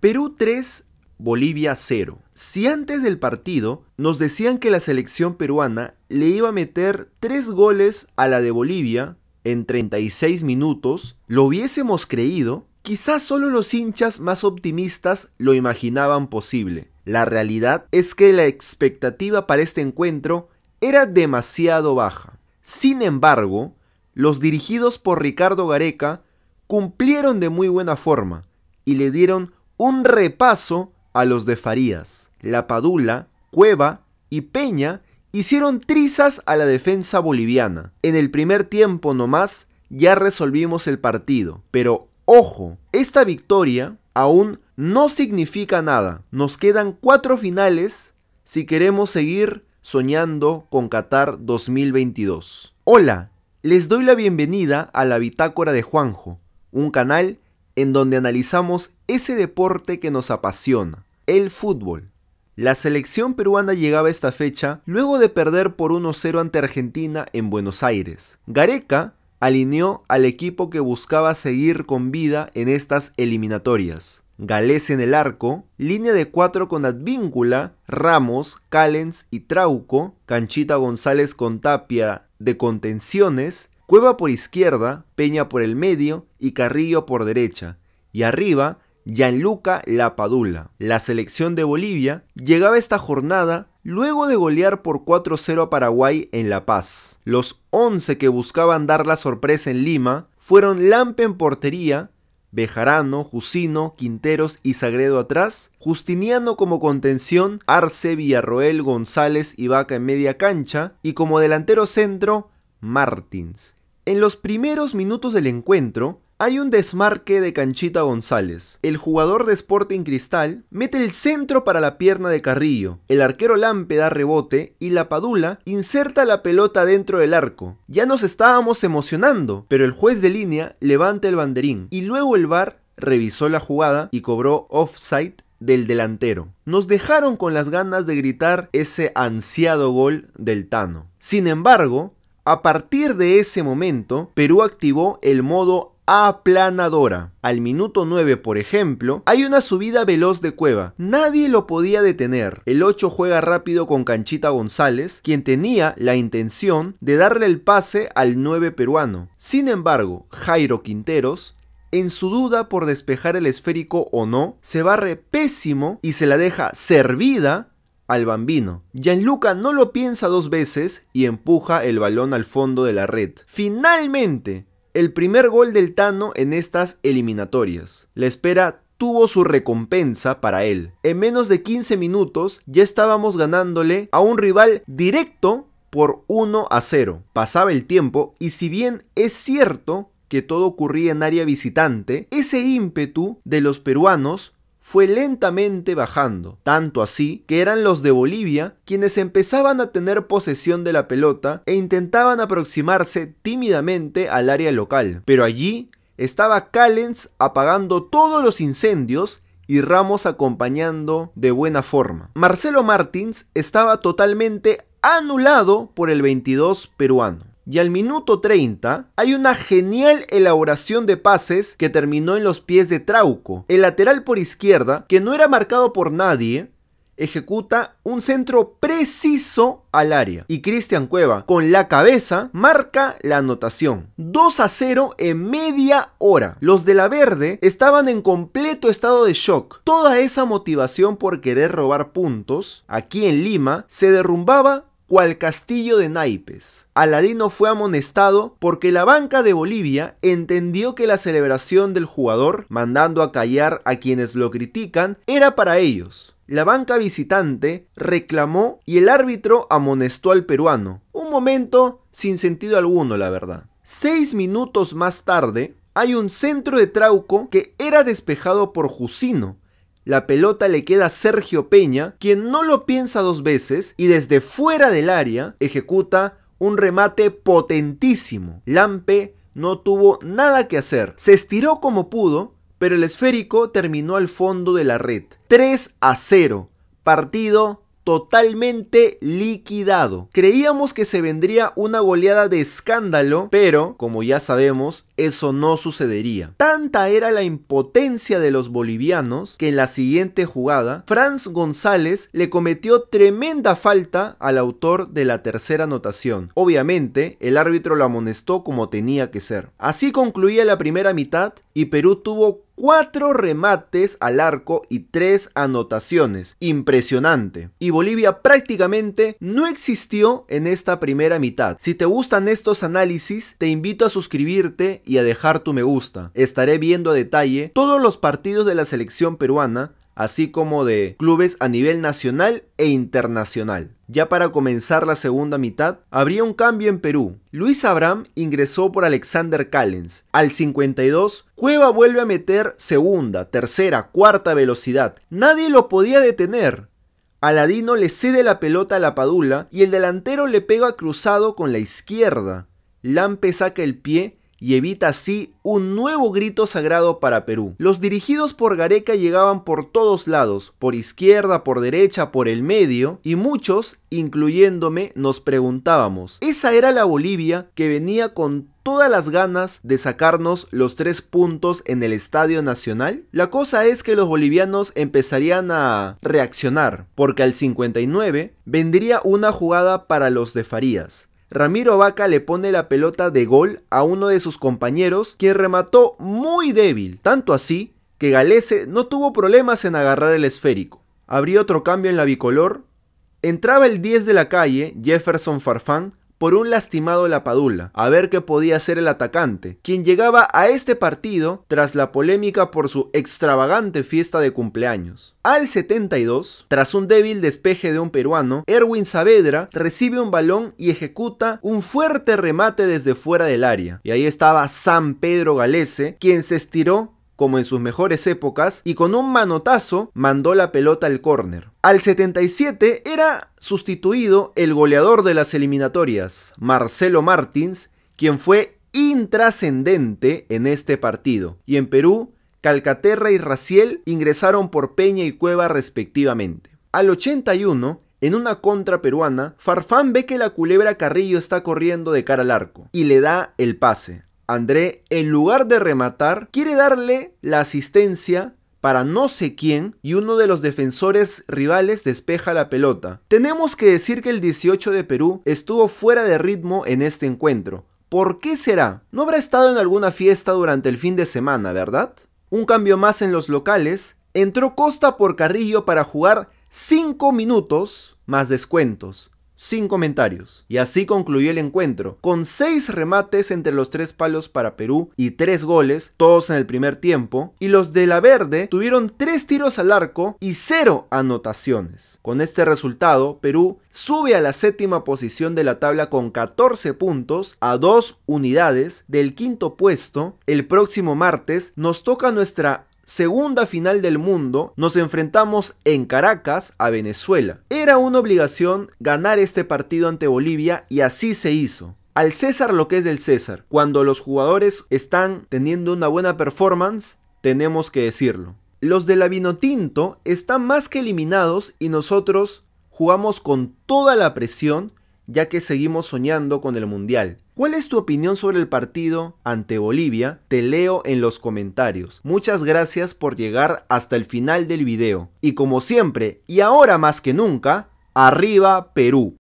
Perú 3, Bolivia 0. Si antes del partido nos decían que la selección peruana le iba a meter 3 goles a la de Bolivia en 36 minutos, lo hubiésemos creído, quizás solo los hinchas más optimistas lo imaginaban posible. La realidad es que la expectativa para este encuentro era demasiado baja. Sin embargo, los dirigidos por Ricardo Gareca cumplieron de muy buena forma y le dieron un repaso a los de Farías. La Padula, Cueva y Peña hicieron trizas a la defensa boliviana. En el primer tiempo nomás ya resolvimos el partido, pero ojo, esta victoria aún no significa nada. Nos quedan cuatro finales si queremos seguir soñando con Qatar 2022. Hola, les doy la bienvenida a la Bitácora de Juanjo, un canal en donde analizamos ese deporte que nos apasiona, el fútbol. La selección peruana llegaba a esta fecha luego de perder por 1-0 ante Argentina en Buenos Aires. Gareca alineó al equipo que buscaba seguir con vida en estas eliminatorias. Gales en el arco, línea de 4 con Advíncula, Ramos, Callens y Trauco, Canchita González con Tapia de contenciones Cueva por izquierda, Peña por el medio y Carrillo por derecha. Y arriba, Gianluca Lapadula. La selección de Bolivia llegaba esta jornada luego de golear por 4-0 a Paraguay en La Paz. Los 11 que buscaban dar la sorpresa en Lima fueron Lampe en portería, Bejarano, Jusino, Quinteros y Sagredo atrás, Justiniano como contención, Arce, Villarroel, González y Vaca en media cancha, y como delantero centro, Martins. En los primeros minutos del encuentro, hay un desmarque de Canchita González. El jugador de Sporting Cristal mete el centro para la pierna de Carrillo. El arquero Lampe da rebote y la Padula inserta la pelota dentro del arco. Ya nos estábamos emocionando, pero el juez de línea levanta el banderín y luego el VAR revisó la jugada y cobró offside del delantero. Nos dejaron con las ganas de gritar ese ansiado gol del Tano. Sin embargo, a partir de ese momento, Perú activó el modo aplanadora. Al minuto 9, por ejemplo, hay una subida veloz de Cueva. Nadie lo podía detener. El 8 juega rápido con Canchita González, quien tenía la intención de darle el pase al 9 peruano. Sin embargo, Jairo Quinteros en su duda por despejar el esférico o no, se barre pésimo y se la deja servida al bambino. Gianluca no lo piensa dos veces y empuja el balón al fondo de la red. Finalmente, el primer gol del Tano en estas eliminatorias. La espera tuvo su recompensa para él. En menos de 15 minutos ya estábamos ganándole a un rival directo por 1 a 0. Pasaba el tiempo y si bien es cierto que todo ocurría en área visitante, ese ímpetu de los peruanos fue lentamente bajando, tanto así que eran los de Bolivia quienes empezaban a tener posesión de la pelota e intentaban aproximarse tímidamente al área local. Pero allí estaba Callens apagando todos los incendios y Ramos acompañando de buena forma. Marcelo Martins estaba totalmente anulado por el 22 peruano y al minuto 30 hay una genial elaboración de pases que terminó en los pies de Trauco. El lateral por izquierda, que no era marcado por nadie, ejecuta un centro preciso al área. Y Cristian Cueva, con la cabeza, marca la anotación. 2 a 0 en media hora. Los de la verde estaban en completo estado de shock. Toda esa motivación por querer robar puntos, aquí en Lima, se derrumbaba cual castillo de naipes. Aladino fue amonestado porque la banca de Bolivia entendió que la celebración del jugador, mandando a callar a quienes lo critican, era para ellos. La banca visitante reclamó y el árbitro amonestó al peruano. Un momento sin sentido alguno, la verdad. Seis minutos más tarde, hay un centro de Trauco que era despejado por Jusino, la pelota le queda a Sergio Peña, quien no lo piensa dos veces y desde fuera del área ejecuta un remate potentísimo. Lampe no tuvo nada que hacer. Se estiró como pudo, pero el esférico terminó al fondo de la red. 3 a 0. Partido totalmente liquidado. Creíamos que se vendría una goleada de escándalo, pero como ya sabemos, eso no sucedería. Tanta era la impotencia de los bolivianos que en la siguiente jugada, Franz González le cometió tremenda falta al autor de la tercera anotación. Obviamente, el árbitro lo amonestó como tenía que ser. Así concluía la primera mitad y Perú tuvo cuatro remates al arco y tres anotaciones. Impresionante. Y Bolivia prácticamente no existió en esta primera mitad. Si te gustan estos análisis, te invito a suscribirte y a dejar tu me gusta. Estaré viendo a detalle todos los partidos de la selección peruana así como de clubes a nivel nacional e internacional. Ya para comenzar la segunda mitad, habría un cambio en Perú. Luis Abraham ingresó por Alexander Callens. Al 52, Cueva vuelve a meter segunda, tercera, cuarta velocidad. Nadie lo podía detener. Aladino le cede la pelota a la Padula y el delantero le pega cruzado con la izquierda. Lampe saca el pie y evita así un nuevo grito sagrado para Perú. Los dirigidos por Gareca llegaban por todos lados, por izquierda, por derecha, por el medio, y muchos, incluyéndome, nos preguntábamos, ¿esa era la Bolivia que venía con todas las ganas de sacarnos los tres puntos en el Estadio Nacional? La cosa es que los bolivianos empezarían a reaccionar, porque al 59 vendría una jugada para los de Farías. Ramiro Vaca le pone la pelota de gol a uno de sus compañeros, quien remató muy débil, tanto así que Galese no tuvo problemas en agarrar el esférico. Habría otro cambio en la bicolor. Entraba el 10 de la calle, Jefferson Farfán, por un lastimado Lapadula, a ver qué podía ser el atacante, quien llegaba a este partido tras la polémica por su extravagante fiesta de cumpleaños. Al 72, tras un débil despeje de un peruano, Erwin Saavedra recibe un balón y ejecuta un fuerte remate desde fuera del área. Y ahí estaba San Pedro Galese, quien se estiró como en sus mejores épocas y con un manotazo mandó la pelota al córner. Al 77 era sustituido el goleador de las eliminatorias, Marcelo Martins, quien fue intrascendente en este partido. Y en Perú, Calcaterra y Raciel ingresaron por Peña y Cueva respectivamente. Al 81, en una contra peruana, Farfán ve que la culebra Carrillo está corriendo de cara al arco y le da el pase. André, en lugar de rematar, quiere darle la asistencia para no sé quién y uno de los defensores rivales despeja la pelota. Tenemos que decir que el 18 de Perú estuvo fuera de ritmo en este encuentro. ¿Por qué será? No habrá estado en alguna fiesta durante el fin de semana, ¿verdad? Un cambio más en los locales. Entró Costa por Carrillo para jugar 5 minutos más descuentos sin comentarios. Y así concluyó el encuentro, con seis remates entre los tres palos para Perú y tres goles, todos en el primer tiempo, y los de la Verde tuvieron tres tiros al arco y cero anotaciones. Con este resultado, Perú sube a la séptima posición de la tabla con 14 puntos a dos unidades del quinto puesto. El próximo martes nos toca nuestra segunda final del mundo, nos enfrentamos en Caracas a Venezuela. Era una obligación ganar este partido ante Bolivia y así se hizo. Al César lo que es del César. Cuando los jugadores están teniendo una buena performance, tenemos que decirlo. Los de la Vinotinto están más que eliminados y nosotros jugamos con toda la presión ya que seguimos soñando con el Mundial. ¿Cuál es tu opinión sobre el partido ante Bolivia? Te leo en los comentarios. Muchas gracias por llegar hasta el final del video. Y como siempre, y ahora más que nunca, arriba Perú.